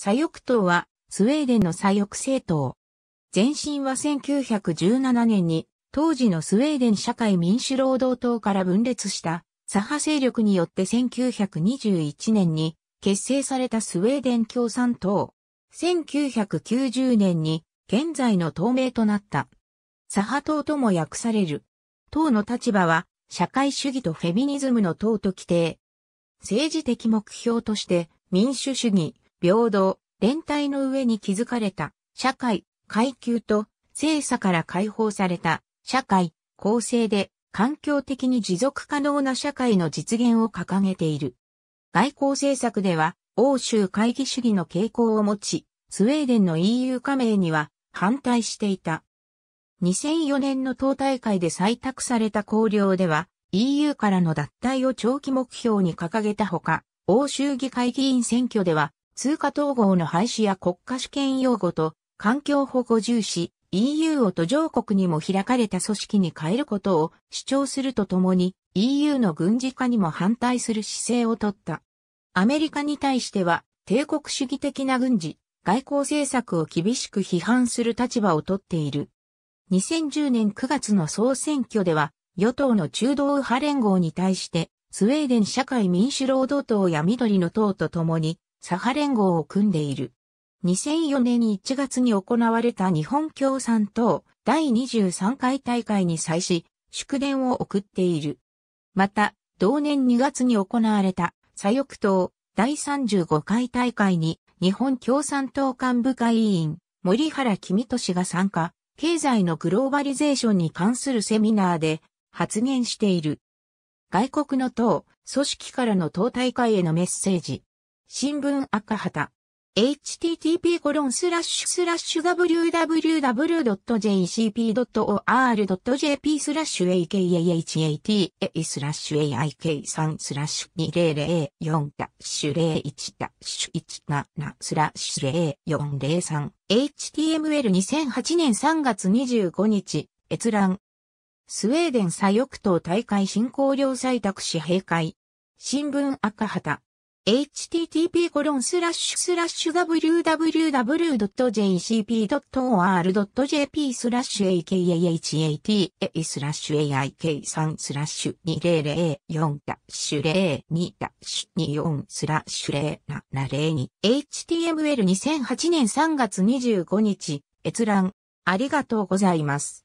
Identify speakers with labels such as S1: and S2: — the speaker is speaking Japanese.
S1: 左翼党は、スウェーデンの左翼政党。前身は1917年に、当時のスウェーデン社会民主労働党から分裂した、左派勢力によって1921年に、結成されたスウェーデン共産党。1990年に、現在の党名となった。左派党とも訳される。党の立場は、社会主義とフェミニズムの党と規定。政治的目標として、民主主義、平等、連帯の上に築かれた社会、階級と性差から解放された社会、構成で環境的に持続可能な社会の実現を掲げている。外交政策では欧州会議主義の傾向を持ち、スウェーデンの EU 加盟には反対していた。2004年の党大会で採択された綱領では EU からの脱退を長期目標に掲げたほか、欧州議会議員選挙では通貨統合の廃止や国家主権擁護と環境保護重視、EU を途上国にも開かれた組織に変えることを主張するとともに EU の軍事化にも反対する姿勢をとった。アメリカに対しては帝国主義的な軍事、外交政策を厳しく批判する立場をとっている。2010年9月の総選挙では与党の中道右派連合に対してスウェーデン社会民主労働党や緑の党とともに左派連合を組んでいる。2004年1月に行われた日本共産党第23回大会に際し、祝電を送っている。また、同年2月に行われた左翼党第35回大会に日本共産党幹部会委員森原公俊が参加、経済のグローバリゼーションに関するセミナーで発言している。外国の党、組織からの党大会へのメッセージ。新聞赤旗。http www.jcp.or.jp akahat aik3 2004 01 17 0403 html2008 年3月25日閲覧スウェーデン左翼党大会進行量採択し閉会新聞赤旗 http://www.jcp.or.jp akahatai ス aik3 2004 02 24 0702 html2008 年3月25日閲覧ありがとうございます。